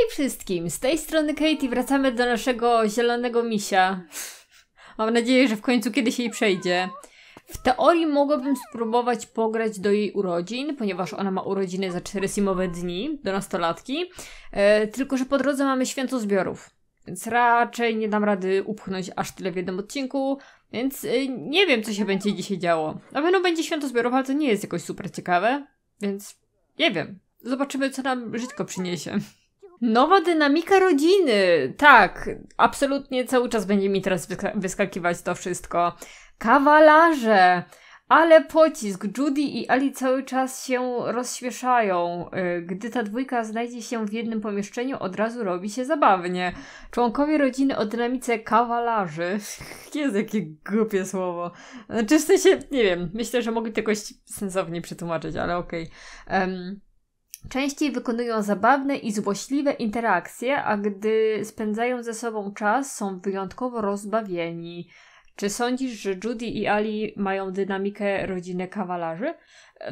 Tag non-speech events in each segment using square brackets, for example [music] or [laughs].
Hej wszystkim, z tej strony Katie wracamy do naszego zielonego misia. Mam nadzieję, że w końcu kiedyś jej przejdzie. W teorii mogłabym spróbować pograć do jej urodzin, ponieważ ona ma urodziny za 4 simowe dni, do nastolatki. E, tylko, że po drodze mamy święto zbiorów, więc raczej nie dam rady upchnąć aż tyle w jednym odcinku, więc e, nie wiem, co się będzie dzisiaj działo. Na pewno będzie święto zbiorów, ale to nie jest jakoś super ciekawe, więc nie wiem. Zobaczymy, co nam żytko przyniesie. Nowa dynamika rodziny. Tak, absolutnie cały czas będzie mi teraz wyskakiwać to wszystko. Kawalarze. Ale pocisk, Judy i Ali cały czas się rozświeszają. Y, gdy ta dwójka znajdzie się w jednym pomieszczeniu, od razu robi się zabawnie. Członkowie rodziny o dynamice kawalarzy. [laughs] Jest jakie głupie słowo. Znaczy w sensie, nie wiem, myślę, że mogli to jakoś sensownie przetłumaczyć, ale okej. Okay. Um, Częściej wykonują zabawne i złośliwe interakcje, a gdy spędzają ze sobą czas, są wyjątkowo rozbawieni. Czy sądzisz, że Judy i Ali mają dynamikę rodziny kawalarzy?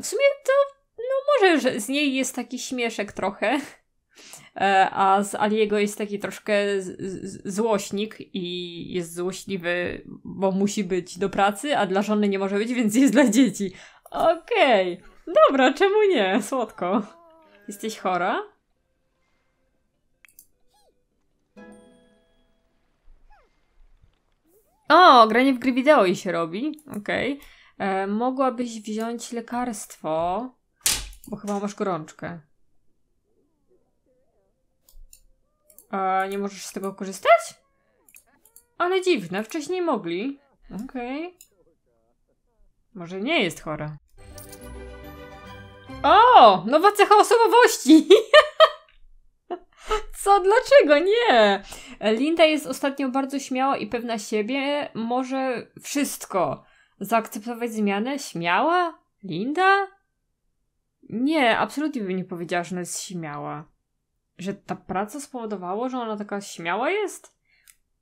W sumie to, no może że z niej jest taki śmieszek trochę, e, a z Aliego jest taki troszkę złośnik i jest złośliwy, bo musi być do pracy, a dla żony nie może być, więc jest dla dzieci. Okej, okay. dobra, czemu nie? Słodko. Jesteś chora? O, granie w gry wideo i się robi. Okej. Okay. E, mogłabyś wziąć lekarstwo, bo chyba masz gorączkę. A nie możesz z tego korzystać? Ale dziwne, wcześniej mogli. Okej. Okay. Może nie jest chora. O! Nowa cecha osobowości! [laughs] Co? Dlaczego nie? Linda jest ostatnio bardzo śmiała i pewna siebie. Może wszystko. Zaakceptować zmianę? Śmiała? Linda? Nie, absolutnie bym nie powiedziała, że ona jest śmiała. Że ta praca spowodowała, że ona taka śmiała jest?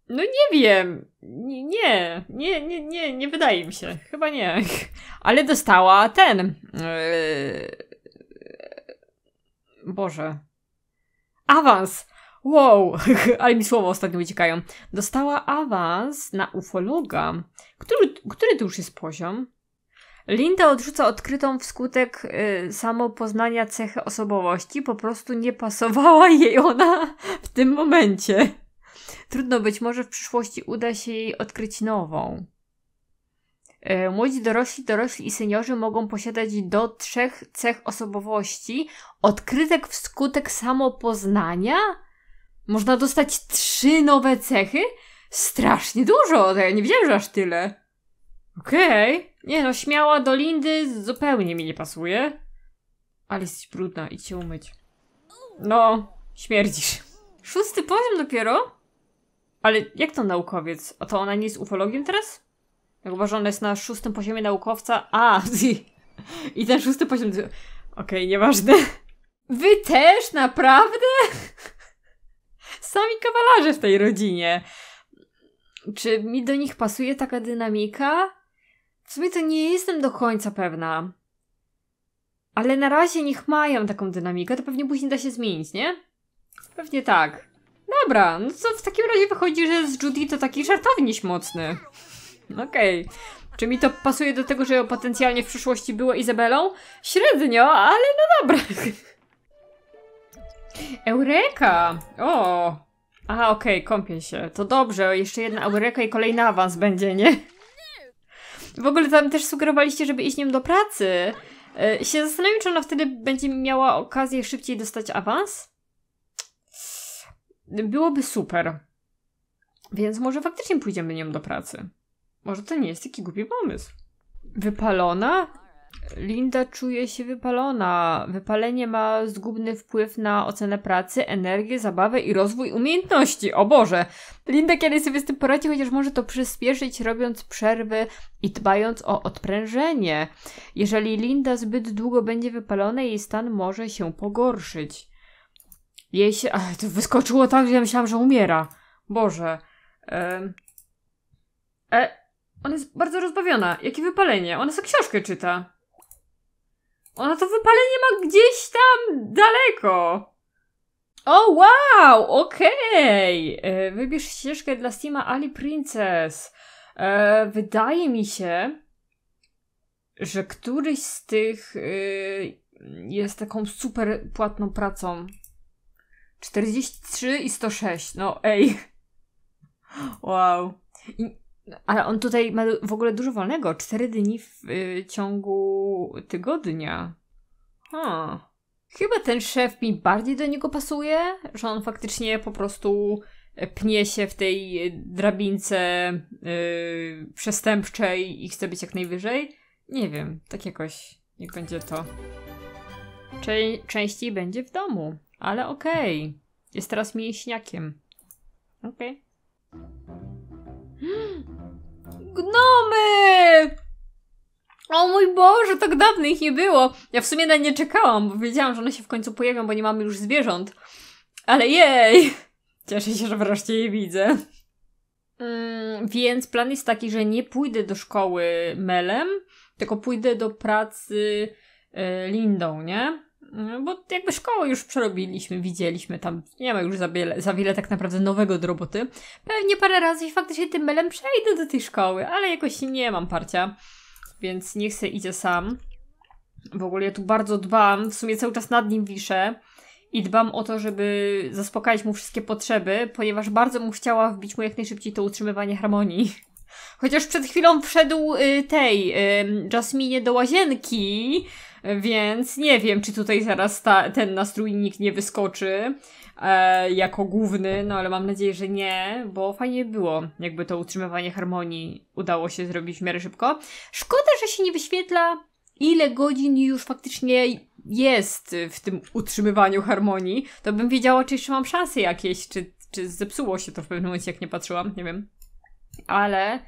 No nie wiem. Nie, nie, nie, nie, nie wydaje mi się. Chyba nie. [laughs] Ale dostała ten. Yy Boże. Awans! Wow, [laughs] ale mi słowa ostatnio uciekają. Dostała awans na ufologa. Który, który to już jest poziom? Linda odrzuca odkrytą wskutek y, samopoznania cechy osobowości. Po prostu nie pasowała [laughs] jej ona w tym momencie. Trudno być może w przyszłości uda się jej odkryć nową. E, młodzi dorośli, dorośli i seniorzy mogą posiadać do trzech cech osobowości odkrytek wskutek samopoznania? Można dostać trzy nowe cechy? Strasznie dużo, to ja nie wiedziałem, że aż tyle. Okej. Okay. Nie no, śmiała do Lindy zupełnie mi nie pasuje. Ale jesteś brudna, idź się umyć. No, śmierdzisz. Szósty poziom dopiero? Ale jak to naukowiec? A to ona nie jest ufologiem teraz? Chyba, że ona jest na szóstym poziomie naukowca. A, [laughs] i, i ten szósty poziom. Okej, okay, nieważne. Wy też, naprawdę? [laughs] Sami kawalerzy w tej rodzinie. Czy mi do nich pasuje taka dynamika? W sumie to nie jestem do końca pewna. Ale na razie niech mają taką dynamikę, to pewnie później da się zmienić, nie? Pewnie tak. Dobra, no co w takim razie wychodzi, że z Judy to taki żartownieś mocny. Okej. Okay. Czy mi to pasuje do tego, że potencjalnie w przyszłości było Izabelą? Średnio, ale no dobra. [laughs] Eureka! O! Aha, okej, okay, kąpię się. To dobrze, jeszcze jedna Eureka i kolejny awans będzie, nie? W ogóle tam też sugerowaliście, żeby iść nim do pracy. Yy, się zastanawiam, czy ona wtedy będzie miała okazję szybciej dostać awans? Byłoby super. Więc może faktycznie pójdziemy nią do pracy. Może to nie jest taki głupi pomysł. Wypalona? Linda czuje się wypalona. Wypalenie ma zgubny wpływ na ocenę pracy, energię, zabawę i rozwój umiejętności. O Boże! Linda kiedyś sobie z tym poradzi, chociaż może to przyspieszyć, robiąc przerwy i dbając o odprężenie. Jeżeli Linda zbyt długo będzie wypalona, jej stan może się pogorszyć. Jej się. Ach, to wyskoczyło tak, że ja myślałam, że umiera. Boże. Ehm. E. Ona jest bardzo rozbawiona. Jakie wypalenie? Ona sobie książkę czyta. Ona to wypalenie ma gdzieś tam daleko. O, wow! Okej! Okay. E, wybierz ścieżkę dla Steama Ali Princess. E, wydaje mi się, że któryś z tych e, jest taką super płatną pracą. 43 i 106. No, ej. [laughs] Wow. I ale on tutaj ma w ogóle dużo wolnego. Cztery dni w y, ciągu tygodnia. Hmm. Chyba ten szef mi bardziej do niego pasuje, że on faktycznie po prostu pnie się w tej drabince y, przestępczej i chce być jak najwyżej. Nie wiem, tak jakoś. nie będzie to. Czę częściej będzie w domu, ale okej. Okay. Jest teraz mięśniakiem. Okej. Okay. Gnomy! O mój Boże, tak dawno ich nie było. Ja w sumie na nie czekałam, bo wiedziałam, że one się w końcu pojawią, bo nie mamy już zwierząt. Ale jej! Cieszę się, że wreszcie je widzę. Mm, więc plan jest taki, że nie pójdę do szkoły melem, tylko pójdę do pracy y, Lindą, nie? Mm, bo jakby szkołę już przerobiliśmy, widzieliśmy tam, nie ma już za wiele, za wiele tak naprawdę nowego do roboty. Pewnie parę razy i faktycznie tym melem przejdę do tej szkoły, ale jakoś nie mam parcia, więc niech se idzie sam. W ogóle ja tu bardzo dbam, w sumie cały czas nad nim wiszę i dbam o to, żeby zaspokajać mu wszystkie potrzeby, ponieważ bardzo mu chciała wbić mu jak najszybciej to utrzymywanie harmonii. Chociaż przed chwilą wszedł y, tej, y, Jasminie do łazienki, więc nie wiem, czy tutaj zaraz ta, ten nastrójnik nie wyskoczy e, jako główny, no ale mam nadzieję, że nie, bo fajnie było, jakby to utrzymywanie harmonii udało się zrobić w miarę szybko. Szkoda, że się nie wyświetla, ile godzin już faktycznie jest w tym utrzymywaniu harmonii. To bym wiedziała, czy jeszcze mam szanse jakieś, czy, czy zepsuło się to w pewnym momencie, jak nie patrzyłam, nie wiem. Ale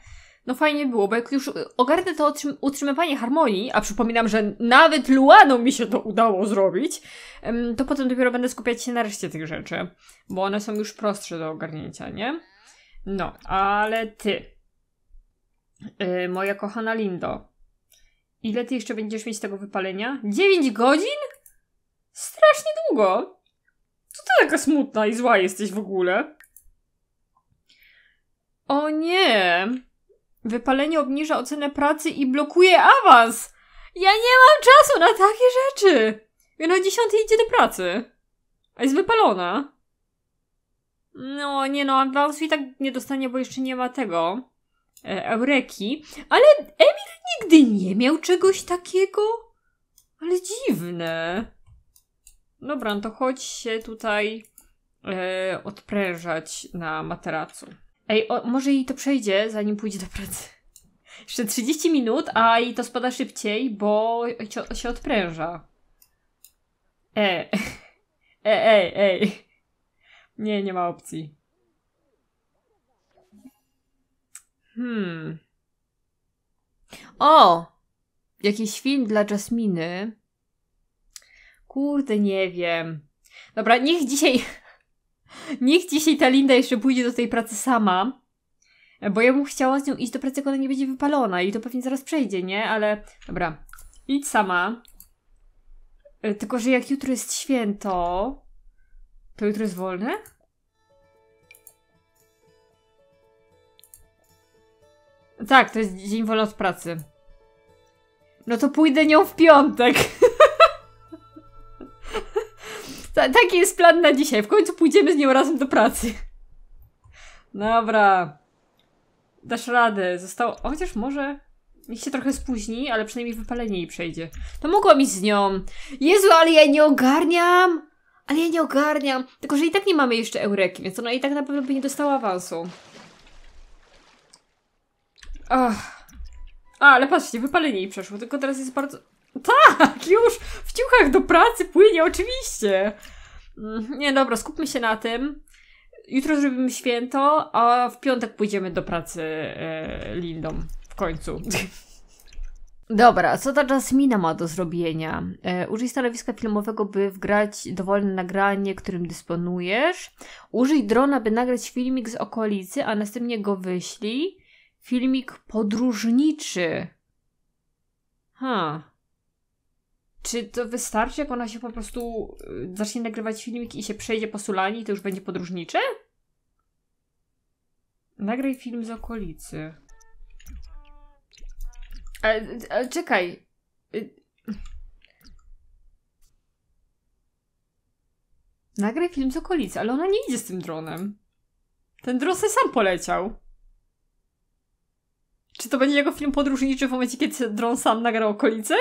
no fajnie było, bo jak już ogarnę to utrzymywanie harmonii, a przypominam, że nawet Luaną mi się to udało zrobić, to potem dopiero będę skupiać się na reszcie tych rzeczy, bo one są już prostsze do ogarnięcia, nie? No, ale ty, yy, moja kochana Lindo, ile ty jeszcze będziesz mieć tego wypalenia? 9 godzin? Strasznie długo. Co ty taka smutna i zła jesteś w ogóle? O nie! Wypalenie obniża ocenę pracy i blokuje awans! Ja nie mam czasu na takie rzeczy! Wiele o dziesiątej idzie do pracy. A jest wypalona. No, nie no, awansu i tak nie dostanie, bo jeszcze nie ma tego. E, eureki. Ale Emil nigdy nie miał czegoś takiego. Ale dziwne. Dobra, no to chodź się tutaj e, odprężać na materacu. Ej, o, może jej to przejdzie, zanim pójdzie do pracy. Jeszcze 30 minut, a i to spada szybciej, bo się, się odpręża. E. [laughs] e, ej, ej. Nie, nie ma opcji. Hmm. O! Jakiś film dla Jasminy. Kurde, nie wiem. Dobra, niech dzisiaj. Niech dzisiaj ta Linda jeszcze pójdzie do tej pracy sama, bo ja bym chciała z nią iść do pracy, jak ona nie będzie wypalona i to pewnie zaraz przejdzie, nie? Ale dobra, idź sama. E, tylko, że jak jutro jest święto, to jutro jest wolne? Tak, to jest dzień wolny od pracy. No to pójdę nią w piątek. Ta, taki jest plan na dzisiaj. W końcu pójdziemy z nią razem do pracy. Dobra. Dasz radę. Zostało... Chociaż może... Niech się trochę spóźni, ale przynajmniej wypalenie jej przejdzie. To mogłam mi z nią. Jezu, ale ja nie ogarniam! Ale ja nie ogarniam. Tylko, że i tak nie mamy jeszcze eureki, więc ona i tak na pewno by nie dostała awansu. Och. A, ale patrzcie, wypalenie jej przeszło, tylko teraz jest bardzo... Tak, już w ciuchach do pracy płynie, oczywiście. Mm, nie, dobra, skupmy się na tym. Jutro zrobimy święto, a w piątek pójdziemy do pracy e, Lindą. W końcu. [laughs] Dobra, co ta Jasmina ma do zrobienia? E, użyj stanowiska filmowego, by wgrać dowolne nagranie, którym dysponujesz. Użyj drona, by nagrać filmik z okolicy, a następnie go wyślij. Filmik podróżniczy. Ha. Huh. Czy to wystarczy, jak ona się po prostu y, zacznie nagrywać filmiki i się przejdzie po Sulani to już będzie podróżnicze? Nagraj film z okolicy. Ale, ale czekaj. Y, Nagraj film z okolicy, ale ona nie idzie z tym dronem. Ten dron sam poleciał. Czy to będzie jego film podróżniczy w momencie, kiedy dron sam nagrał okolice?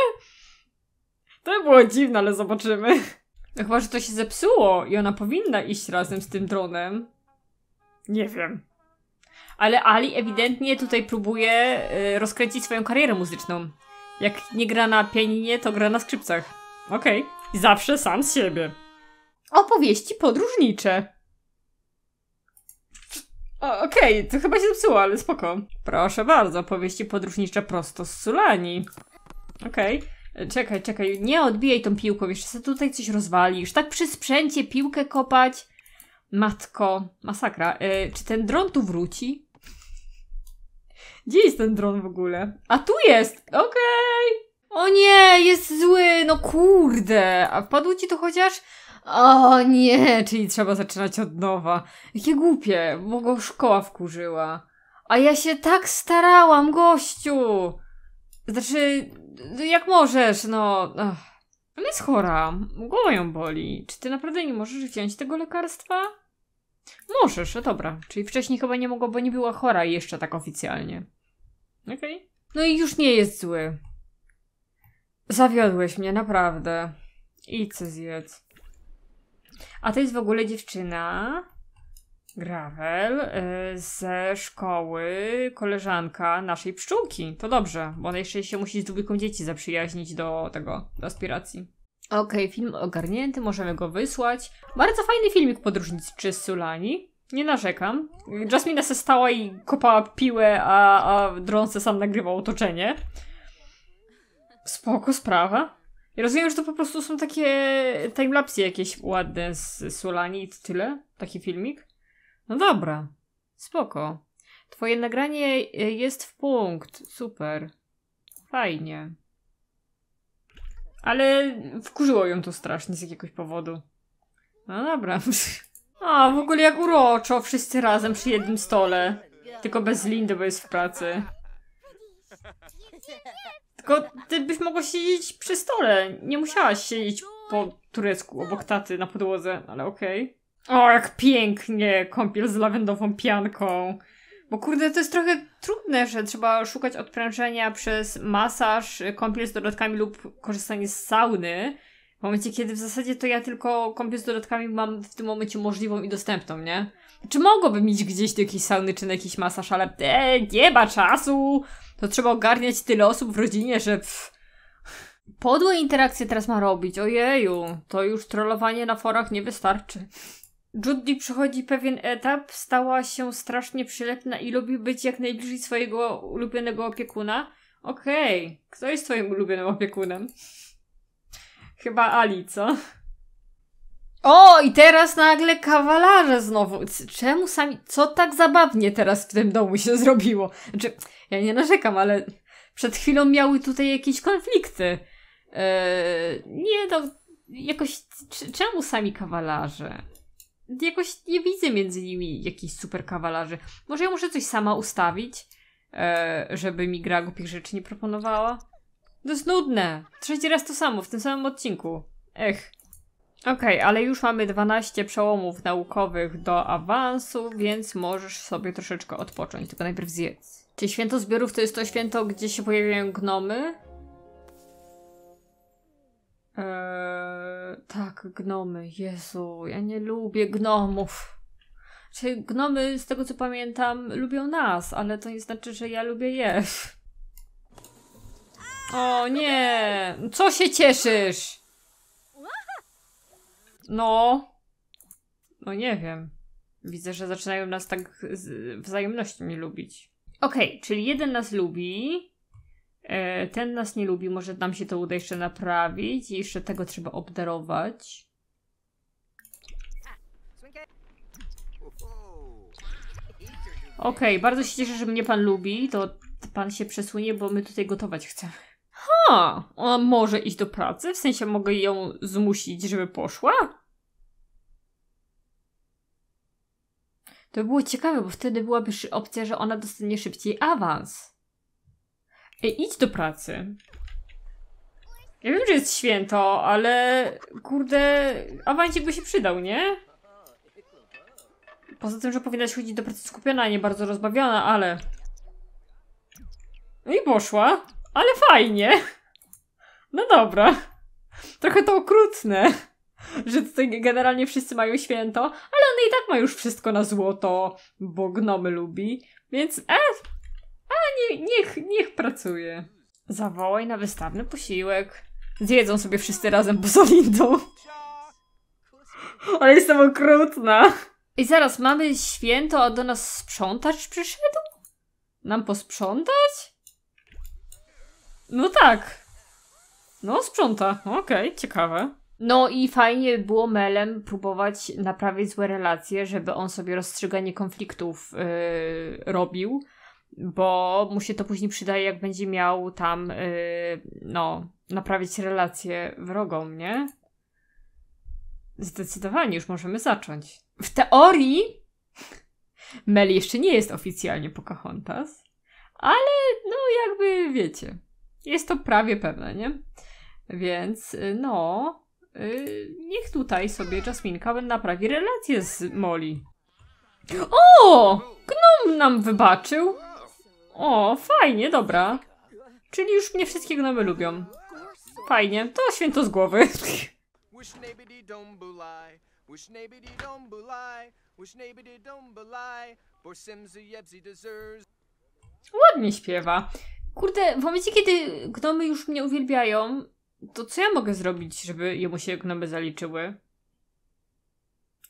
To było dziwne, ale zobaczymy. No chyba, że to się zepsuło i ona powinna iść razem z tym dronem. Nie wiem. Ale Ali ewidentnie tutaj próbuje y, rozkręcić swoją karierę muzyczną. Jak nie gra na pianinie, to gra na skrzypcach. Okej. Okay. Zawsze sam z siebie. Opowieści podróżnicze. Okej, okay, to chyba się zepsuło, ale spoko. Proszę bardzo, opowieści podróżnicze prosto z Sulani. Okej. Okay. Czekaj, czekaj, nie odbijaj tą piłką, jeszcze sobie tutaj coś rozwalisz. Tak przy sprzęcie piłkę kopać. Matko, masakra. E, czy ten dron tu wróci? Gdzie jest ten dron w ogóle? A tu jest! Okej! Okay. O nie, jest zły, no kurde! A wpadło ci to chociaż? O nie, czyli trzeba zaczynać od nowa. Jakie głupie, bo go szkoła wkurzyła. A ja się tak starałam, gościu! Znaczy, no jak możesz, no. Ach. Ale jest chora. Głowa ją boli. Czy ty naprawdę nie możesz wziąć tego lekarstwa? Możesz, no dobra. Czyli wcześniej chyba nie mogła, bo nie była chora jeszcze tak oficjalnie. Okej. Okay. No i już nie jest zły. Zawiodłeś mnie, naprawdę. Idź co zjedz. A to jest w ogóle dziewczyna, Gravel y, ze szkoły koleżanka naszej pszczółki. To dobrze, bo ona jeszcze się musi z dwójką dzieci zaprzyjaźnić do tego, do aspiracji. Okej, okay, film ogarnięty, możemy go wysłać. Bardzo fajny filmik podróżniczy z Sulani. Nie narzekam. Jasmina se stała i kopała piłę, a, a Dronce sam nagrywał otoczenie. Spoko sprawa. I rozumiem, że to po prostu są takie timelapsy jakieś ładne z Sulani i tyle. Taki filmik. No dobra, spoko. Twoje nagranie e, jest w punkt, super. Fajnie. Ale wkurzyło ją to strasznie z jakiegoś powodu. No dobra. [laughs] A, w ogóle jak uroczo, wszyscy razem przy jednym stole. Tylko bez Lindy, bo jest w pracy. Tylko ty byś mogła siedzieć przy stole. Nie musiałaś siedzieć po turecku obok taty na podłodze, ale okej. Okay. O, jak pięknie! Kąpiel z lawendową pianką. Bo kurde, to jest trochę trudne, że trzeba szukać odprężenia przez masaż, kąpiel z dodatkami lub korzystanie z sauny. W momencie, kiedy w zasadzie to ja tylko kąpiel z dodatkami mam w tym momencie możliwą i dostępną, nie? Czy mogłoby mieć gdzieś do jakiejś sauny czy na jakiś masaż, ale e, nie ma czasu! To trzeba ogarniać tyle osób w rodzinie, że... Pff. Podłe interakcje teraz ma robić, ojeju, to już trollowanie na forach nie wystarczy. Judy przechodzi pewien etap, stała się strasznie przylepna i lubi być jak najbliżej swojego ulubionego opiekuna. Okej, okay. kto jest twoim ulubionym opiekunem? Chyba Ali, co? O, i teraz nagle kawalarze znowu. Czemu sami. Co tak zabawnie teraz w tym domu się zrobiło? Znaczy, ja nie narzekam, ale przed chwilą miały tutaj jakieś konflikty. Eee, nie, to... Jakoś. Czemu sami kawalarze? jakoś nie widzę między nimi jakichś super kawalarzy. Może ja muszę coś sama ustawić, e, żeby mi gra głupich rzeczy nie proponowała? To jest nudne. Trzeci raz to samo, w tym samym odcinku. Ech. Okej, okay, ale już mamy 12 przełomów naukowych do awansu, więc możesz sobie troszeczkę odpocząć. Tylko najpierw zjedz. Czy święto zbiorów to jest to święto, gdzie się pojawiają gnomy? Eee, tak, gnomy. Jezu, ja nie lubię gnomów. Czyli znaczy, gnomy, z tego co pamiętam, lubią nas, ale to nie znaczy, że ja lubię je. O nie! Co się cieszysz? No. No nie wiem. Widzę, że zaczynają nas tak z wzajemnością nie lubić. Okej, okay, czyli jeden nas lubi, E, ten nas nie lubi, może nam się to uda jeszcze naprawić. Jeszcze tego trzeba obdarować. Okej, okay, bardzo się cieszę, że mnie pan lubi. To pan się przesunie, bo my tutaj gotować chcemy. Ha! Ona może iść do pracy? W sensie mogę ją zmusić, żeby poszła? To by było ciekawe, bo wtedy byłaby opcja, że ona dostanie szybciej awans. Ej, idź do pracy. Ja wiem, że jest święto, ale kurde, awancik by się przydał, nie? Poza tym, że powinnaś chodzić do pracy skupiona, nie bardzo rozbawiona, ale... No i poszła. Ale fajnie. No dobra. Trochę to okrutne, że tutaj generalnie wszyscy mają święto, ale on i tak ma już wszystko na złoto, bo gnomy lubi. Więc e, niech, niech pracuje. Zawołaj na wystawny posiłek. Zjedzą sobie wszyscy razem poza [laughs] windą. Ale jestem okrutna. I zaraz, mamy święto, a do nas sprzątacz przyszedł? Nam posprzątać? No tak. No, sprząta. Okej, okay, ciekawe. No i fajnie było Melem próbować naprawić złe relacje, żeby on sobie rozstrzyganie konfliktów yy, robił bo mu się to później przydaje, jak będzie miał tam, yy, no, naprawić relacje wrogom, nie? Zdecydowanie już możemy zacząć. W teorii Mel jeszcze nie jest oficjalnie Pocahontas, ale no jakby wiecie, jest to prawie pewne, nie? Więc y, no, yy, niech tutaj sobie Jasminka naprawi relacje z Molly. O! Gnom nam wybaczył! O, fajnie, dobra. Czyli już mnie wszystkie gnomy lubią. Fajnie, to święto z głowy. Ładnie śpiewa. Kurde, w momencie, kiedy gnomy już mnie uwielbiają, to co ja mogę zrobić, żeby jemu się gnomy zaliczyły?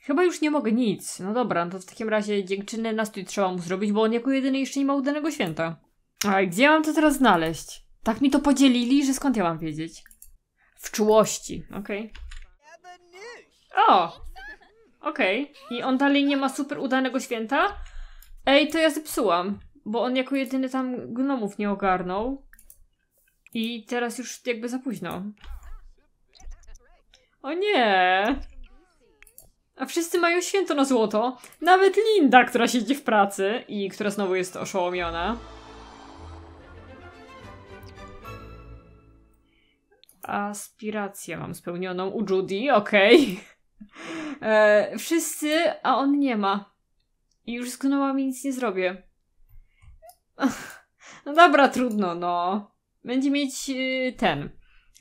Chyba już nie mogę nic. No dobra, no to w takim razie dziękczynny nastrój trzeba mu zrobić, bo on jako jedyny jeszcze nie ma udanego święta. A gdzie mam to teraz znaleźć? Tak mi to podzielili, że skąd ja mam wiedzieć? W czułości, okej. Okay. O! Okej. Okay. I on dalej nie ma super udanego święta? Ej, to ja zepsułam, bo on jako jedyny tam gnomów nie ogarnął. I teraz już jakby za późno. O nie! A wszyscy mają święto na złoto. Nawet Linda, która siedzi w pracy i która znowu jest oszołomiona. Aspirację mam spełnioną u Judy, okej. Okay. E, wszyscy, a on nie ma. I już zgnęłam i nic nie zrobię. [laughs] No dobra, trudno, no. Będzie mieć y, ten,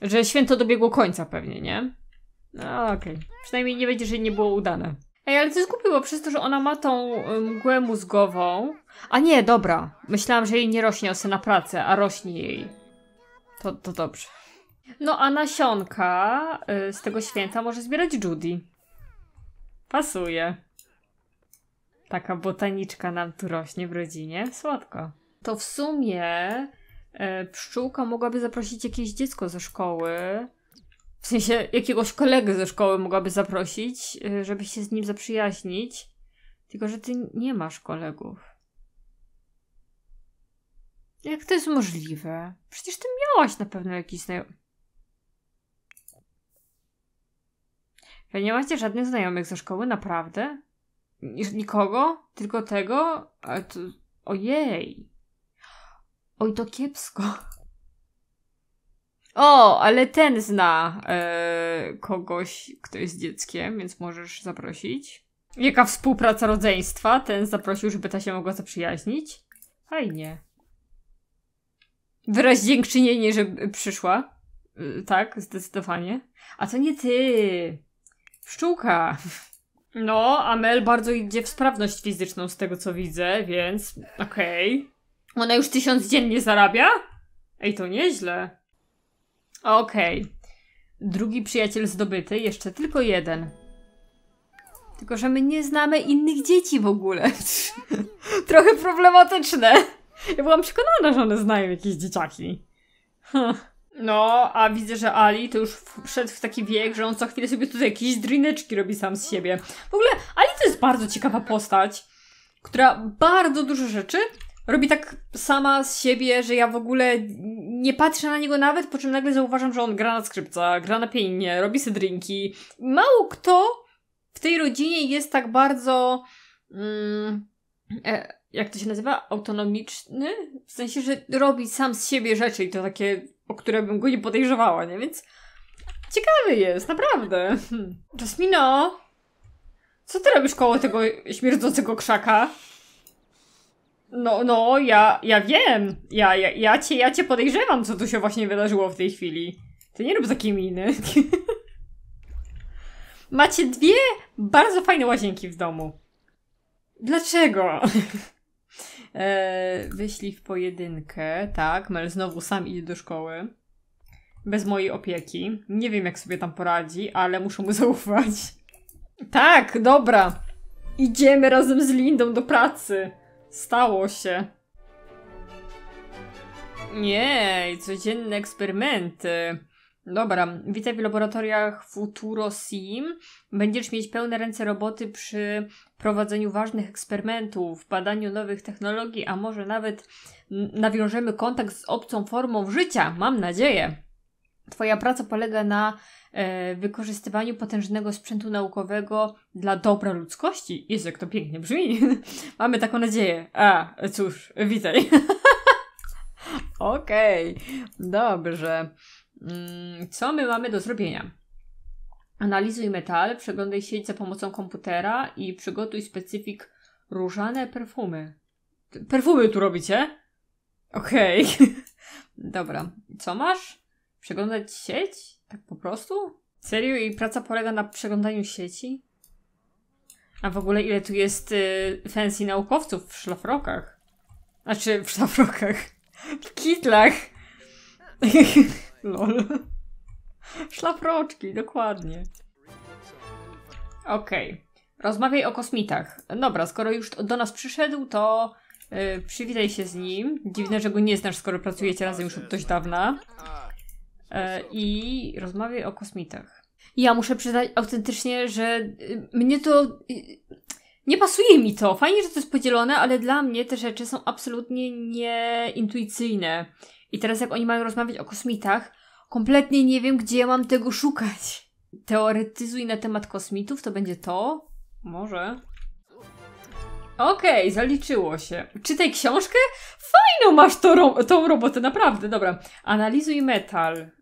że święto dobiegło końca pewnie, nie? No okej. Okay. Przynajmniej nie będzie, że nie było udane. Ej, ale to jest głupie, bo przez to, że ona ma tą y, mgłę mózgową... A nie, dobra. Myślałam, że jej nie rośnie osy na pracę, a rośnie jej. To, to dobrze. No a nasionka y, z tego święta może zbierać Judy. Pasuje. Taka botaniczka nam tu rośnie w rodzinie. Słodko. To w sumie y, pszczółka mogłaby zaprosić jakieś dziecko ze szkoły w sensie jakiegoś kolegę ze szkoły mogłaby zaprosić, y, żeby się z nim zaprzyjaźnić. Tylko, że ty nie masz kolegów. Jak to jest możliwe? Przecież ty miałaś na pewno jakiś znajomy. Wy nie macie żadnych znajomych ze szkoły, naprawdę? Nikogo? Tylko tego? Ale to... Ojej. Oj, to kiepsko. O, ale ten zna e, kogoś, kto jest dzieckiem, więc możesz zaprosić. Jaka współpraca rodzeństwa? Ten zaprosił, żeby ta się mogła zaprzyjaźnić. Fajnie. Wyraź dziękczynienie, że przyszła. E, tak, zdecydowanie. A to nie ty. Pszczółka. No, Amel bardzo idzie w sprawność fizyczną z tego co widzę, więc okej. Okay. Ona już tysiąc dziennie zarabia? Ej, to nieźle. Okej. Okay. Drugi przyjaciel zdobyty, jeszcze tylko jeden. Tylko, że my nie znamy innych dzieci w ogóle. [laughs] Trochę problematyczne. Ja byłam przekonana, że one znają jakieś dzieciaki. no, a widzę, że Ali to już wszedł w taki wiek, że on co chwilę sobie tutaj jakieś drineczki robi sam z siebie. W ogóle Ali to jest bardzo ciekawa postać, która bardzo dużo rzeczy robi tak sama z siebie, że ja w ogóle nie patrzę na niego nawet, po czym nagle zauważam, że on gra na skrzypca, gra na pianinie, robi sobie drinki. Mało kto w tej rodzinie jest tak bardzo... Mm, e, jak to się nazywa? Autonomiczny? W sensie, że robi sam z siebie rzeczy i to takie, o które bym go nie podejrzewała, nie? Więc ciekawy jest, naprawdę. [laughs] Jasmino, co ty robisz koło tego śmierdzącego krzaka? No, no, ja, ja wiem. Ja, ja, ja, cię, ja cię podejrzewam, co tu się właśnie wydarzyło w tej chwili. Ty nie rób takiej miny. [laughs] Macie dwie bardzo fajne łazienki w domu. Dlaczego? eee, [laughs] wyślij w pojedynkę, tak. Mel znowu sam idzie do szkoły. Bez mojej opieki. Nie wiem, jak sobie tam poradzi, ale muszę mu [laughs] zaufać. Tak, dobra. Idziemy razem z Lindą do pracy. Stało się. nie codzienne eksperymenty. Dobra, witaj w laboratoriach Futuro Sim. Będziesz mieć pełne ręce roboty przy prowadzeniu ważnych eksperymentów, badaniu nowych technologii, a może nawet nawiążemy kontakt z obcą formą życia, mam nadzieję. Twoja praca polega na E, wykorzystywaniu potężnego sprzętu naukowego dla dobra ludzkości. Jest jak to pięknie brzmi. [laughs] Mamy taką nadzieję. A, cóż, witaj. [laughs] Okej, okay. dobrze. Mm, co my mamy do zrobienia? Analizuj metal, przeglądaj sieć za pomocą komputera i przygotuj specyfik różane perfumy. Perfumy tu robicie? Okej. Okay. [laughs] Dobra. Co masz? Przeglądać sieć? Tak po prostu? Serio? I praca polega na przeglądaniu sieci? A w ogóle ile tu jest y, fancy naukowców w szlafrokach? Znaczy w szlafrokach. [laughs] W kitlach. [laughs] Lol. Szlafroczki, dokładnie. Okej. Okay. Rozmawiaj o kosmitach. Dobra, skoro już do nas przyszedł, to y, przywitaj się z nim. Dziwne, że go nie znasz, skoro pracujecie razem już od dość dawna. E, i rozmawiaj o kosmitach. Ja muszę przyznać autentycznie, że y, mnie to. Y, nie pasuje mi to. Fajnie, że to jest podzielone, ale dla mnie te rzeczy są absolutnie nieintuicyjne. I teraz, jak oni mają rozmawiać o kosmitach, kompletnie nie wiem, gdzie mam tego szukać. Teoretyzuj na temat kosmitów, to będzie to? Może. Okej, okay, zaliczyło się. Czytaj książkę? Fajną masz to ro tą robotę, naprawdę, dobra. Analizuj metal.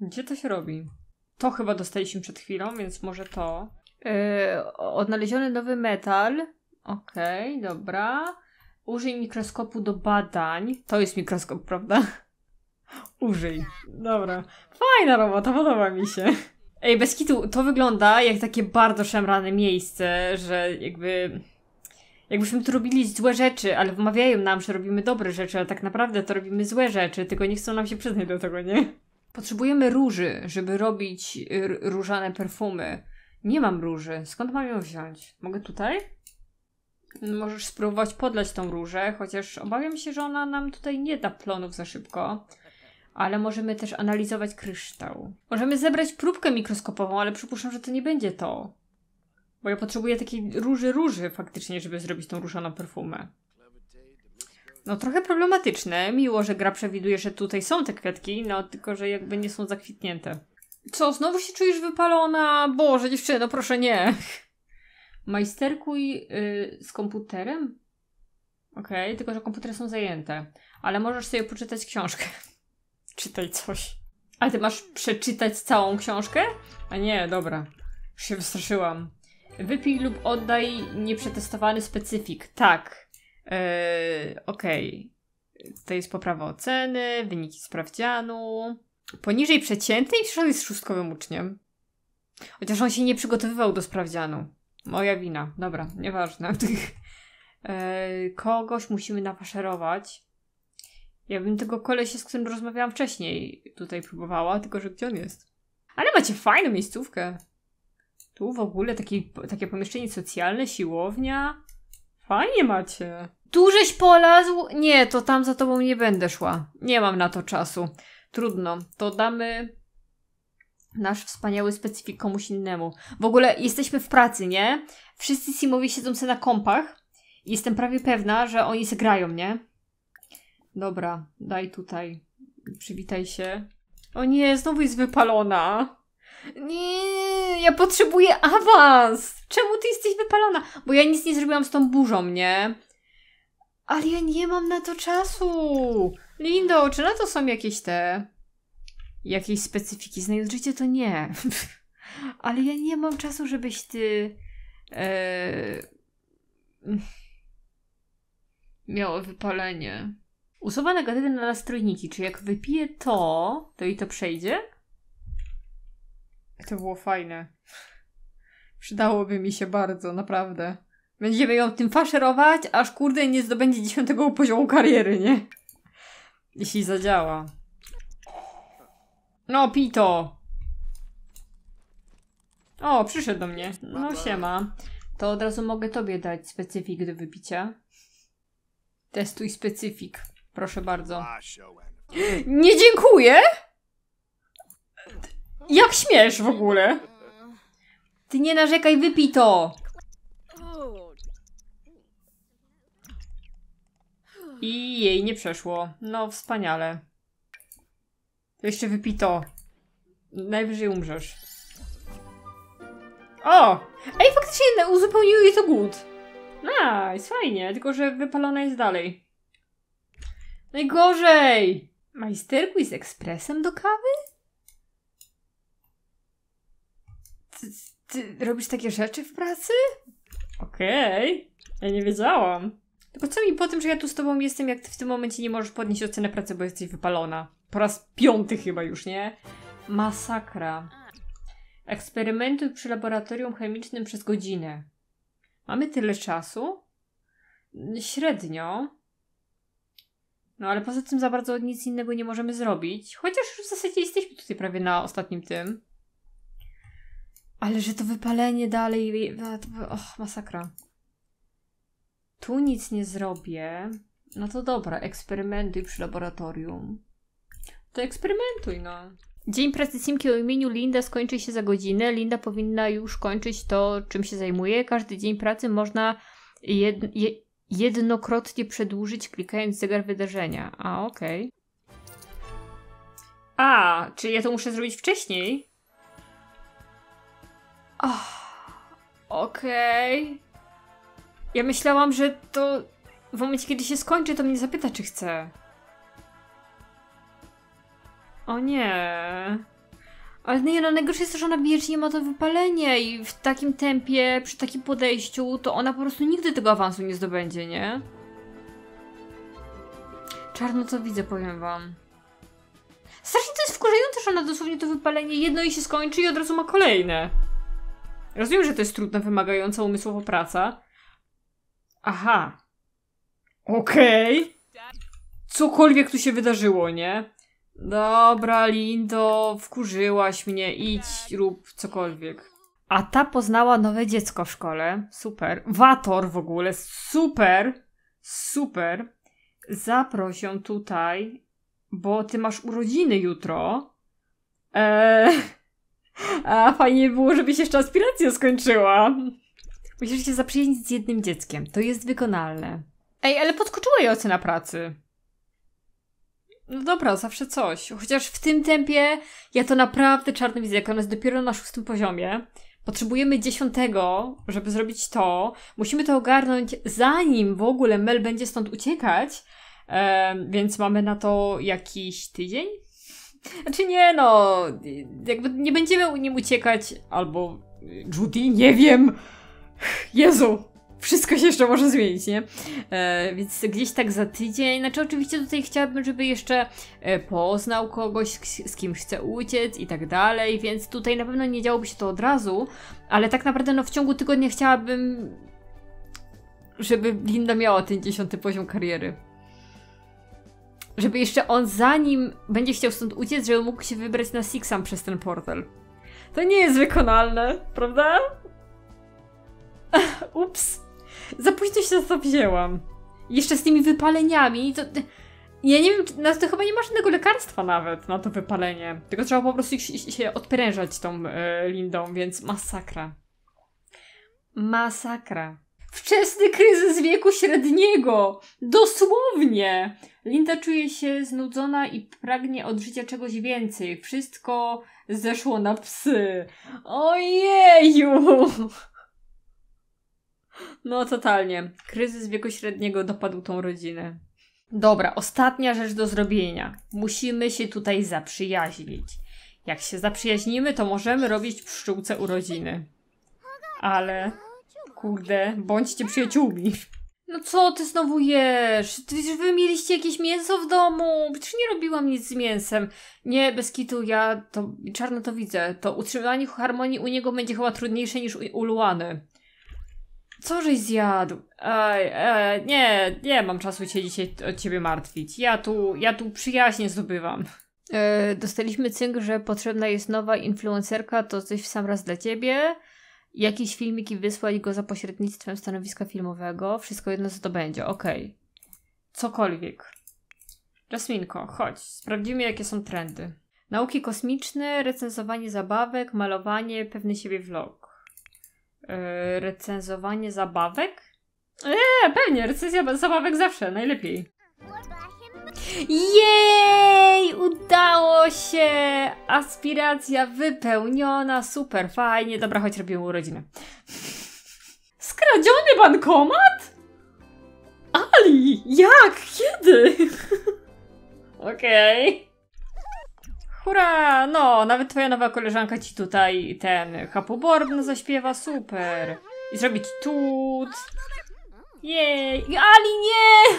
Gdzie to się robi? To chyba dostaliśmy przed chwilą, więc może to. Yy, odnaleziony nowy metal. Okej, okay, dobra. Użyj mikroskopu do badań. To jest mikroskop, prawda? [laughs] Użyj. Dobra. Fajna robota, podoba mi się. Ej, bez kitu, to wygląda jak takie bardzo szemrane miejsce, że jakby Jakbyśmy tu robili złe rzeczy, ale wmawiają nam, że robimy dobre rzeczy, ale tak naprawdę to robimy złe rzeczy, tylko nie chcą nam się przyznać do tego, nie? Potrzebujemy róży, żeby robić różane perfumy. Nie mam róży. Skąd mam ją wziąć? Mogę tutaj? Możesz spróbować podlać tą różę, chociaż obawiam się, że ona nam tutaj nie da plonów za szybko. Ale możemy też analizować kryształ. Możemy zebrać próbkę mikroskopową, ale przypuszczam, że to nie będzie to. Bo ja potrzebuję takiej róży róży faktycznie, żeby zrobić tą różaną perfumę. No trochę problematyczne. Miło, że gra przewiduje, że tutaj są te kwiatki, no tylko, że jakby nie są zakwitnięte. Co, znowu się czujesz wypalona? Boże, dziewczyno, proszę nie. Majsterkuj yy, z komputerem? Okej, okay, tylko, że komputery są zajęte. Ale możesz sobie poczytać książkę. [laughs] Czytaj coś. Ale ty masz przeczytać całą książkę? A nie, dobra. Już się wystraszyłam. Wypij lub oddaj nieprzetestowany specyfik. Tak. Yy, Okej. Okay. To jest poprawa oceny, wyniki sprawdzianu. Poniżej przeciętnej? Przecież on jest szóstkowym uczniem. Chociaż on się nie przygotowywał do sprawdzianu. Moja wina. Dobra, nieważne. yy, [laughs] kogoś musimy napaszerować. Ja bym tego kolesie, z którym rozmawiałam wcześniej, tutaj próbowała, tylko że gdzie on jest? Ale macie fajną miejscówkę. Tu w ogóle taki, takie pomieszczenie socjalne, siłownia. Fajnie macie. Dużeś polazł? Nie, to tam za tobą nie będę szła. Nie mam na to czasu. Trudno. To damy nasz wspaniały specyfik komuś innemu. W ogóle jesteśmy w pracy, nie? Wszyscy Simowie siedzą sobie na kompach. Jestem prawie pewna, że oni se grają, nie? Dobra, daj tutaj. Przywitaj się. O nie, znowu jest wypalona. Nie, ja potrzebuję awans! Czemu ty jesteś wypalona? Bo ja nic nie zrobiłam z tą burzą, nie? Ale ja nie mam na to czasu! Lindo, czy na to są jakieś te... Jakieś specyfiki? Znając to nie. [laughs] Ale ja nie mam czasu, żebyś ty... Eee... Miało wypalenie. Usuwa negatywne strojniki, czy jak wypije to, to i to przejdzie? To było fajne. Przydałoby mi się bardzo, naprawdę. Będziemy ją tym faszerować, aż kurde nie zdobędzie dziesiątego poziomu kariery, nie? Jeśli zadziała. No, Pito! O, przyszedł do mnie. No, siema. To od razu mogę tobie dać specyfik do wypicia. Testuj specyfik. Proszę bardzo. Nie dziękuję! Jak śmiesz w ogóle? Ty nie narzekaj, wypij to! I jej nie przeszło. No, wspaniale. To jeszcze wypij to. Najwyżej umrzesz. O! Ej, faktycznie uzupełnił jej to głód. Nice, fajnie, tylko że wypalona jest dalej. Najgorzej! Majsterku z ekspresem do kawy? Ty, ty robisz takie rzeczy w pracy? Okej, okay. ja nie wiedziałam. Tylko co mi po tym, że ja tu z tobą jestem, jak ty w tym momencie nie możesz podnieść oceny pracy, bo jesteś wypalona. Po raz piąty chyba już, nie? Masakra. Eksperymentuj przy laboratorium chemicznym przez godzinę. Mamy tyle czasu? Średnio. No ale poza tym za bardzo nic innego nie możemy zrobić. Chociaż w zasadzie jesteśmy tutaj prawie na ostatnim tym. Ale że to wypalenie dalej... Och, masakra. Tu nic nie zrobię. No to dobra, eksperymentuj przy laboratorium. To eksperymentuj, no. Dzień pracy Simki o imieniu Linda skończy się za godzinę. Linda powinna już kończyć to, czym się zajmuje. Każdy dzień pracy można jed jednokrotnie przedłużyć, klikając zegar wydarzenia. A, okej. Okay. A, czy ja to muszę zrobić wcześniej? Oh, Okej. Okay. Ja myślałam, że to w momencie, kiedy się skończy, to mnie zapyta, czy chce. O nie. Ale no nie, no najgorsze jest to, że ona wiecznie ma to wypalenie i w takim tempie, przy takim podejściu, to ona po prostu nigdy tego awansu nie zdobędzie, nie? Czarno co widzę, powiem wam. Strasznie to jest wkurzające, że ona dosłownie to wypalenie jedno i się skończy i od razu ma kolejne. Rozumiem, że to jest trudna, wymagająca umysłowo praca. Aha. Okej. Okay. Cokolwiek tu się wydarzyło, nie? Dobra, Lindo, wkurzyłaś mnie, idź, rób cokolwiek. A ta poznała nowe dziecko w szkole. Super. Wator w ogóle. Super. Super. Zaproś ją tutaj, bo ty masz urodziny jutro. Eee a fajnie było, żeby się jeszcze aspiracja skończyła. Musisz się zaprzyjaźnić z jednym dzieckiem. To jest wykonalne. Ej, ale podskoczyła jej ocena pracy. No dobra, zawsze coś. Chociaż w tym tempie ja to naprawdę czarny widzę, jak ona jest dopiero na szóstym poziomie. Potrzebujemy dziesiątego, żeby zrobić to. Musimy to ogarnąć zanim w ogóle Mel będzie stąd uciekać. więc mamy na to jakiś tydzień? Znaczy nie no, jakby nie będziemy nim uciekać, albo y, Judy, nie wiem. Jezu, wszystko się jeszcze może zmienić, nie? E, więc gdzieś tak za tydzień. Znaczy, oczywiście tutaj chciałabym, żeby jeszcze e, poznał kogoś, z kim chce uciec i tak dalej, więc tutaj na pewno nie działoby się to od razu, ale tak naprawdę no, w ciągu tygodnia chciałabym, żeby Linda miała ten dziesiąty poziom kariery żeby jeszcze on zanim będzie chciał stąd uciec, żeby mógł się wybrać na Sixam przez ten portal. To nie jest wykonalne, prawda? [laughs] Ups. Za późno się za to wzięłam. Jeszcze z tymi wypaleniami, to... Ja nie wiem, na no to chyba nie ma żadnego lekarstwa nawet na to wypalenie. Tylko trzeba po prostu się odprężać tą y, lindą, więc masakra. Masakra. Wczesny kryzys wieku średniego! Dosłownie! Linda czuje się znudzona i pragnie od życia czegoś więcej. Wszystko zeszło na psy. Ojeju! No totalnie. Kryzys wieku średniego dopadł tą rodzinę. Dobra, ostatnia rzecz do zrobienia. Musimy się tutaj zaprzyjaźnić. Jak się zaprzyjaźnimy, to możemy robić pszczółce urodziny. Ale Kurde, bądźcie przyjaciółmi. No co ty znowu jesz? Ty, wy mieliście jakieś mięso w domu? Przecież nie robiłam nic z mięsem. Nie, bez kitu, ja to czarno to widzę. To utrzymanie harmonii u niego będzie chyba trudniejsze niż u, u Luany. Co żeś zjadł? Ej, nie, nie mam czasu się dzisiaj od ciebie martwić. Ja tu, ja tu przyjaźnie zdobywam. E, dostaliśmy cynk, że potrzebna jest nowa influencerka, to coś w sam raz dla ciebie. Jakiś filmik i wysłać go za pośrednictwem stanowiska filmowego, wszystko jedno co to będzie, okej. Okay. Cokolwiek. Jasminko, chodź, sprawdzimy jakie są trendy. Nauki kosmiczne, recenzowanie zabawek, malowanie, pewny siebie vlog. Yy, recenzowanie zabawek? Eee, pewnie, recenzja zabawek zawsze, najlepiej. Jej! Udało się! Aspiracja wypełniona, super, fajnie. Dobra, choć robimy urodziny. Skradziony bankomat? Ali! Jak? Kiedy? [laughs] Okej. Okay. Hurra! No, nawet twoja nowa koleżanka ci tutaj ten Hapoborn zaśpiewa, super. I zrobić tut. Jej! Ali, nie!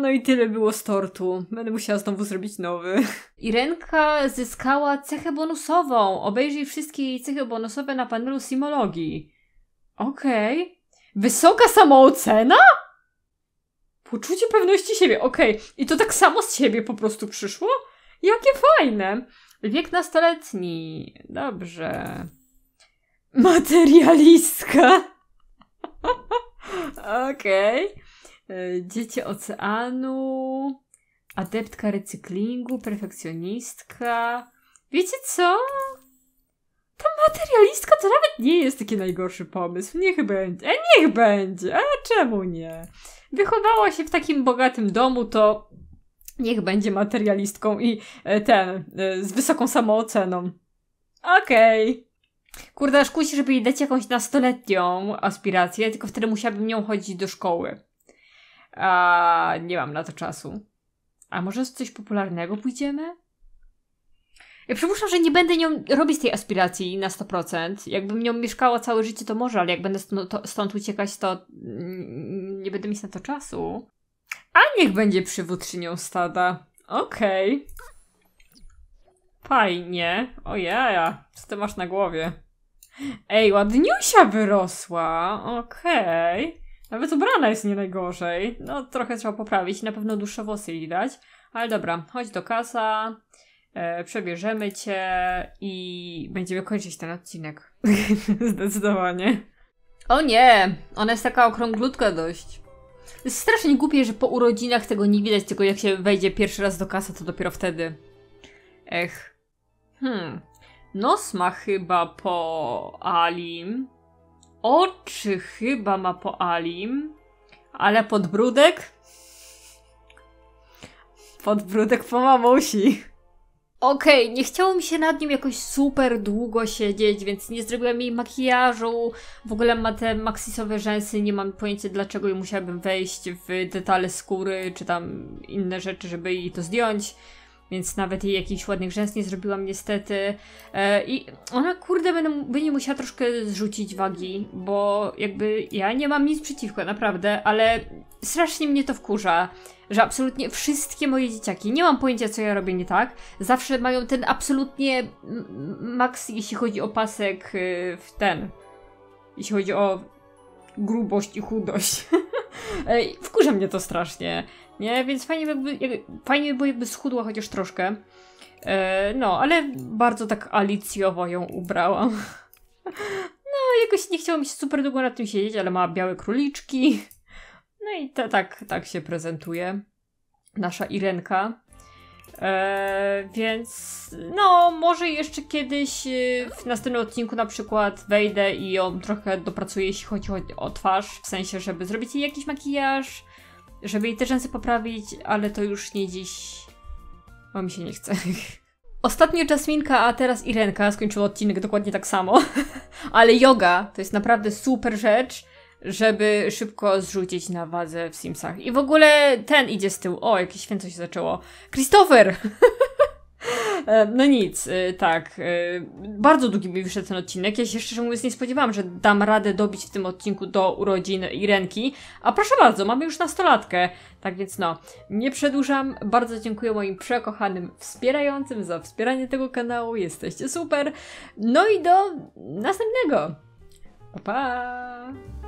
no i tyle było z tortu. Będę musiała znowu zrobić nowy. [laughs] Irenka zyskała cechę bonusową. Obejrzyj wszystkie jej cechy bonusowe na panelu simologii. Okej. Okay. Wysoka samoocena? Poczucie pewności siebie, okej. Okay. I to tak samo z siebie po prostu przyszło? Jakie fajne! Wiek nastoletni. Dobrze. Materialistka. [laughs] okej. Okay. E, Dziecię oceanu, adeptka recyklingu, perfekcjonistka. Wiecie co? Ta materialistka to nawet nie jest taki najgorszy pomysł. Niech będzie. E, niech będzie. A czemu nie? Wychowała się w takim bogatym domu, to niech będzie materialistką i e, ten, e, z wysoką samooceną. Okej. Okay. Kurde, aż kusi, żeby jej dać jakąś nastoletnią aspirację, tylko wtedy musiałabym nią chodzić do szkoły. A nie mam na to czasu. A może z coś popularnego pójdziemy? Ja przypuszczam, że nie będę nią robić tej aspiracji na 100%. Jakbym nią mieszkała całe życie, to może, ale jak będę stąd, to, stąd uciekać, to mm, nie będę mieć na to czasu. A niech będzie przywódczynią stada. Okej. Okay. Fajnie. Ojeja, co ty masz na głowie? Ej, ładniusia wyrosła. Okej. Okay. Nawet ubrana jest nie najgorzej. No, trochę trzeba poprawić. Na pewno dłuższe włosy jej dać. Ale dobra, chodź do kasa, e, przebierzemy cię i będziemy kończyć ten odcinek. [laughs] Zdecydowanie. O nie! Ona jest taka okrąglutka dość. Jest strasznie głupie, że po urodzinach tego nie widać, tylko jak się wejdzie pierwszy raz do kasa, to dopiero wtedy. Ech. Hmm. Nos ma chyba po Alim. Oczy chyba ma po Alim, ale podbródek? Podbródek po mamusi. Okej, okay, nie chciało mi się nad nim jakoś super długo siedzieć, więc nie zrobiłam jej makijażu. W ogóle ma te maksisowe rzęsy, nie mam pojęcia dlaczego i musiałabym wejść w detale skóry czy tam inne rzeczy, żeby jej to zdjąć więc nawet jej jakichś ładnych rzęs nie zrobiłam niestety. E, I ona, kurde, będę, będzie musiała troszkę zrzucić wagi, bo jakby ja nie mam nic przeciwko, naprawdę, ale strasznie mnie to wkurza, że absolutnie wszystkie moje dzieciaki, nie mam pojęcia co ja robię nie tak, zawsze mają ten absolutnie maks, jeśli chodzi o pasek y, w ten, jeśli chodzi o grubość i chudość. [laughs] Wkurza mnie to strasznie, nie? Więc fajnie by, jakby, fajnie by było, jakby schudła chociaż troszkę. E, no, ale bardzo tak alicjowo ją ubrałam. [laughs] No, jakoś nie chciało mi się super długo na tym siedzieć, ale ma białe króliczki. No i to, tak, tak się prezentuje nasza Irenka. E, więc no, może jeszcze kiedyś e, w następnym odcinku na przykład wejdę i ją trochę dopracuję, jeśli chodzi o, o twarz, w sensie, żeby zrobić jej jakiś makijaż, żeby jej te rzęsy poprawić, ale to już nie dziś, bo mi się nie chce. [laughs] Ostatnio Jasminka, a teraz Irenka skończyły odcinek dokładnie tak samo, [laughs] ale yoga to jest naprawdę super rzecz żeby szybko zrzucić na wadze w Simsach. I w ogóle ten idzie z tyłu. O, jakieś święto się zaczęło. Christopher! [laughs] E, no nic, e, tak. E, bardzo długi mi wyszedł ten odcinek. Ja się szczerze mówiąc nie spodziewałam, że dam radę dobić w tym odcinku do urodzin Irenki. A proszę bardzo, mamy już nastolatkę. Tak więc no, nie przedłużam. Bardzo dziękuję moim przekochanym wspierającym za wspieranie tego kanału. Jesteście super. No i do następnego. Pa! pa.